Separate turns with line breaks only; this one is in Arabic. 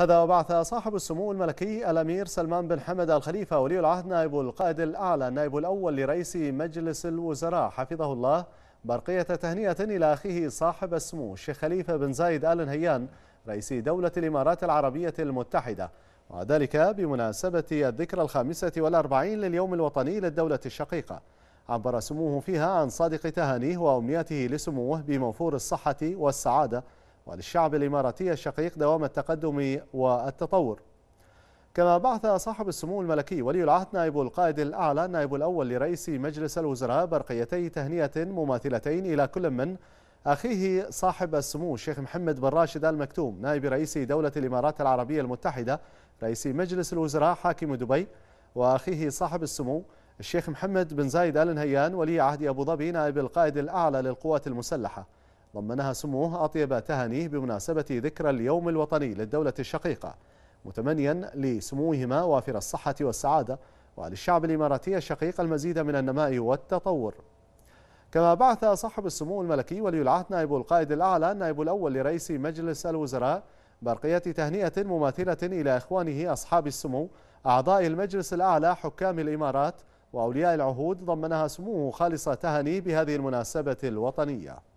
هذا وبعث صاحب السمو الملكي الأمير سلمان بن حمد الخليفة ولي العهد نائب القائد الأعلى النائب الأول لرئيس مجلس الوزراء حفظه الله برقية تهنئة إلى أخيه صاحب السمو الشيخ خليفة بن زايد آل نهيان رئيس دولة الإمارات العربية المتحدة وذلك بمناسبة الذكرى الخامسة والأربعين لليوم الوطني للدولة الشقيقة عبر سموه فيها عن صادق تهانيه وامنياته لسموه بموفور الصحة والسعادة وللشعب الإماراتي الشقيق دوام التقدم والتطور كما بعث صاحب السمو الملكي ولي العهد نائب القائد الأعلى النائب الأول لرئيس مجلس الوزراء برقيتي تهنئة مماثلتين إلى كل من أخيه صاحب السمو الشيخ محمد بن راشد المكتوم نائب رئيس دولة الإمارات العربية المتحدة رئيس مجلس الوزراء حاكم دبي وأخيه صاحب السمو الشيخ محمد بن زايد آل نهيان ولي عهد أبو ظبي نائب القائد الأعلى للقوات المسلحة ضمنها سموه أطيب تهانيه بمناسبة ذكرى اليوم الوطني للدولة الشقيقة متمنيا لسموهما وافر الصحة والسعادة وللشعب الإماراتي الشقيق المزيد من النماء والتطور كما بعث صاحب السمو الملكي ولي العهد نائب القائد الأعلى النائب الأول لرئيس مجلس الوزراء برقية تهنئة مماثلة إلى إخوانه أصحاب السمو أعضاء المجلس الأعلى حكام الإمارات وأولياء العهود ضمنها سموه خالص تهني بهذه المناسبة الوطنية